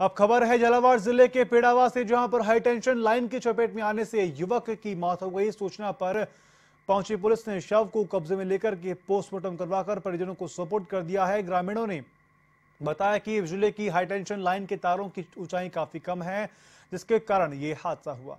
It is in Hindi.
अब खबर है झालावाड़ जिले के पेड़ावा से जहां पर हाई टेंशन लाइन की चपेट में आने से युवक की मौत हो गई सूचना पर पहुंची पुलिस ने शव को कब्जे में लेकर के पोस्टमार्टम करवाकर परिजनों को सपोर्ट कर दिया है ग्रामीणों ने बताया कि जिले की हाई टेंशन लाइन के तारों की ऊंचाई काफी कम है जिसके कारण ये हादसा हुआ